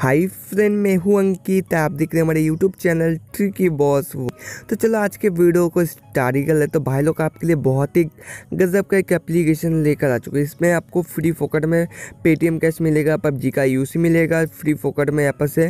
hi friend मैं हूँ अंकित आप देख रहे हैं हमारे YouTube channel tricky boss वो तो चलो आज के वीडियो को स्टार्ट कर ले तो भाई लोग आपके लिए बहुत ही गजब का एक एप्लीकेशन लेकर आ चुके हैं इसमें आपको फ्री फोकट में पेटीएम कैश मिलेगा पबजी का यूसी मिलेगा फ्री फोकट में यहाँ से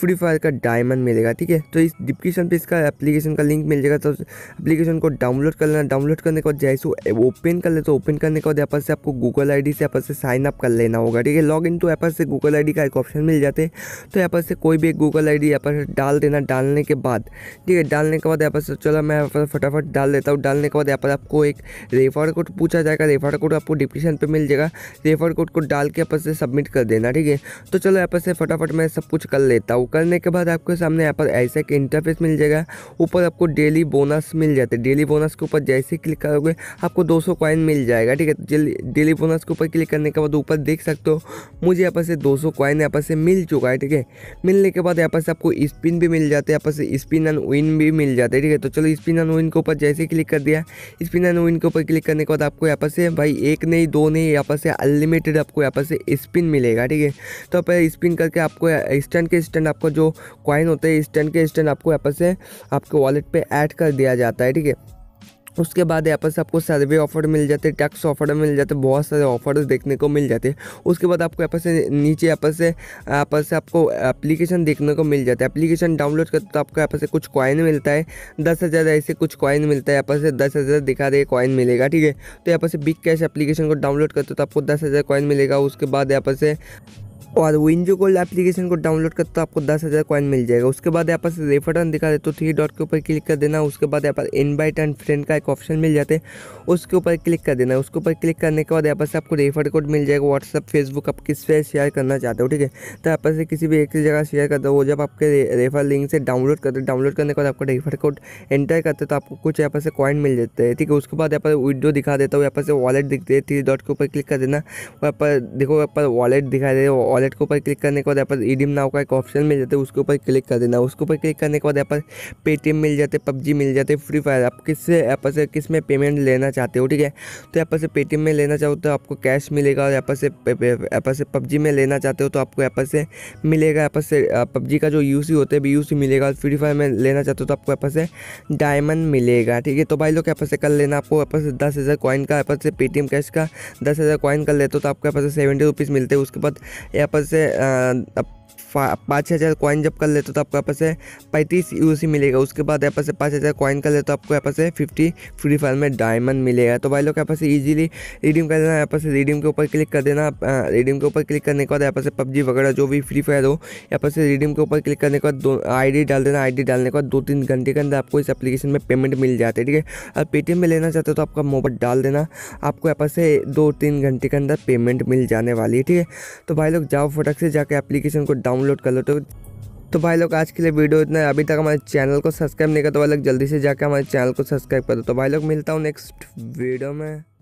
फ्री फायर का डायमंड मिलेगा ठीक है तो इस डिप्रिप्शन पर इसका एप्लीकेशन का लिंक मिल जाएगा तो एप्लीकेशन को डाउनलोड कर लेना डाउनलोड करने के बाद जैसे ओपन कर ले तो ओपन करने के बाद यहाँ से आपको गूगल आई से यहाँ से साइन अप कर लेना होगा ठीक है लॉग इन टू यहाँ से गूगल आई का एक ऑप्शन मिल जाते हैं तो यहाँ पर से कोई भी एक गूगल आई डी पर डाल देना डालने के बाद ठीक है डालने के बाद यहाँ पर से चलो मैं यहाँ पर फटाफट डाल देता हूँ डालने के बाद यहाँ पर आपको एक रेफर कोड पूछा जाएगा रेफर कोड आपको डिप्रिशन पर मिल जाएगा रेफर कोड को डाल के यहाँ से सबमिट कर देना ठीक है तो चलो यहाँ पर से फटाफट मैं सब कुछ कर लेता हूँ करने के बाद आपके सामने यहाँ पर ऐसा एक इंटरफेस मिल जाएगा ऊपर आपको डेली बोनस मिल जाते हैं डेली बोनस के ऊपर जैसे क्लिक करोगे आपको 200 सौ कॉइन मिल जाएगा ठीक है डेली बोनस के ऊपर क्लिक करने के बाद ऊपर देख सकते हो मुझे यहाँ पर से 200 सौ कॉइन यहाँ पर से मिल चुका चुका है ठीक है मिलने के बाद यहाँ पर आपको स्पिन भी मिल जाते हैं यहाँ पर स्पिन एंड विन भी मिल जाते हैं ठीक है तो चलो स्पिन एंड विन के ऊपर जैसे क्लिक कर दिया स्पिन एंड विन के ऊपर क्लिक करने के बाद आपको यहाँ पर भाई एक नहीं दो नहीं यहाँ पर अनलिमिटेड आपको यहाँ पर स्पिन मिलेगा ठीक है तो आप स्पिन करके आपको स्टैंड के स्टैंड आपका जो कॉइन होता है स्टैंड के स्टैंड आपको यहाँ पर आपके वॉलेट पर ऐड कर दिया जाता है ठीक है उसके बाद यहाँ पर आपको सर्वे ऑफर मिल जाते टैक्स ऑफर मिल जाते बहुत सारे ऑफर्स देखने को मिल जाते उसके बाद आपको यहाँ पर से नीचे यहाँ पर से यहाँ पर से आपको एप्लीकेशन देखने को मिल जाता है एप्लीकेशन डाउनलोड करते तो आपको यहाँ पर से कुछ कॉइन मिलता है दस हज़ार ऐसे कुछ कॉइन मिलता है यहाँ पर से दस हज़ार दिखा रहे कॉइन मिलेगा ठीक है तो यहाँ पर से बिग कैश एप्लीकेशन को डाउनलोड करते तो आपको दस हज़ार कॉइन मिलेगा उसके बाद यहाँ पर से और विंजो गोल्ड एप्लीकेशन को डाउनलोड करते तो आपको दस हज़ार कॉइन मिल जाएगा उसके बाद यहाँ पर रेफरन दिखा दे तो थ्री डॉट के ऊपर क्लिक कर देना उसके बाद यहाँ पर इनवाइट एंड फ्रेंड का एक ऑप्शन मिल जाते उसके ऊपर क्लिक कर देना उसके ऊपर क्लिक करने के बाद यहाँ पर आपको रेफर कोड मिल जाएगा व्हाट्सअप फेसबुक आप किस पे शेयर करना चाहते हो ठीक है तो यहाँ पर किसी भी एक जगह शेयर करते हो वो जब आपके रेफर लिंक से डाउनलोड करते डाउनलोड करने के बाद आपको रेफर कोड एंटर करते तो आपको कुछ यहाँ पर से कॉइन मिल जाते हैं ठीक है उसके बाद यहाँ पर विडो दिखा देता हूँ यहाँ पर से वॉलेट दिखते थ्री डॉट के ऊपर क्लिक कर देना वहाँ पर देखो यहाँ पर वॉलेट दिखा दे वॉलेट वॉलेट के ऊपर क्लिक करने के बाद यहाँ पर ईडीम नाव का एक ऑप्शन मिल जाता है उसके ऊपर क्लिक कर देना उसके ऊपर क्लिक करने के बाद यहाँ पर पेटीएम मिल जाते पबजी मिल जाते फ्री फायर आप किससे यहाँ पर से किस में पेमेंट लेना चाहते हो ठीक है तो यहाँ पर से पेटीएम में लेना चाहो तो आपको कैश मिलेगा और यहाँ पर से यहाँ पर से पबजी में लेना चाहते हो तो आपको यहाँ पर से मिलेगा यहाँ पर से पबजी का जो यू यूसी होते हैं यू मिलेगा और फ्री फायर में लेना चाहते हो तो आपको यहाँ पर से डायमंड मिलेगा ठीक है तो भाई लोग यहाँ पर से कर लेना आपको यहाँ पर से दस हज़ार कॉइन का यहाँ पर से पेटीएम कैश का दस हज़ार कॉइन कर लेते हो तो आपको यहाँ पर से सेवेंटी रुपीज़ मिलते हैं उसके बाद यहाँ आपस से पाँच हज़ार कॉइन जब कर लेते हो तो आपको यहाँ पर से पैंतीस यू मिलेगा उसके बाद यहाँ पर से पाँच हज़ार कॉइन कर लेते तो आपको यहाँ पर से फिफ्टी फ्री फायर में डायमंड मिलेगा तो भाई लोग यहाँ पर से ईजिली रिडीम कर देना यहाँ पर से रिडीम के ऊपर क्लिक कर देना रिडीम के ऊपर क्लिक करने के बाद यहाँ पर से पबजी वगैरह जो भी फ्री फायर हो यहाँ पर से रिडीम के ऊपर क्लिक करने के बाद दो आई डाल देना आई डालने के बाद दो तीन घंटे के अंदर आपको इस एप्लीकेशन में पेमेंट मिल जाती है ठीक है और पेटीएम में लेना चाहते हो तो आपका मोबाइल डाल देना आपको यहाँ पर से दो तीन घंटे के अंदर पेमेंट मिल जाने वाली है ठीक है तो भाई लोग जाओ फटक से जाकर एप्लीकेशन को डाउनलोड कर लो तो तो भाई लोग आज के लिए वीडियो इतना है अभी तक हमारे चैनल को सब्सक्राइब नहीं कर तो भाई लोग जल्दी से जाकर हमारे चैनल को सब्सक्राइब कर दो तो भाई लोग मिलता हूँ नेक्स्ट वीडियो में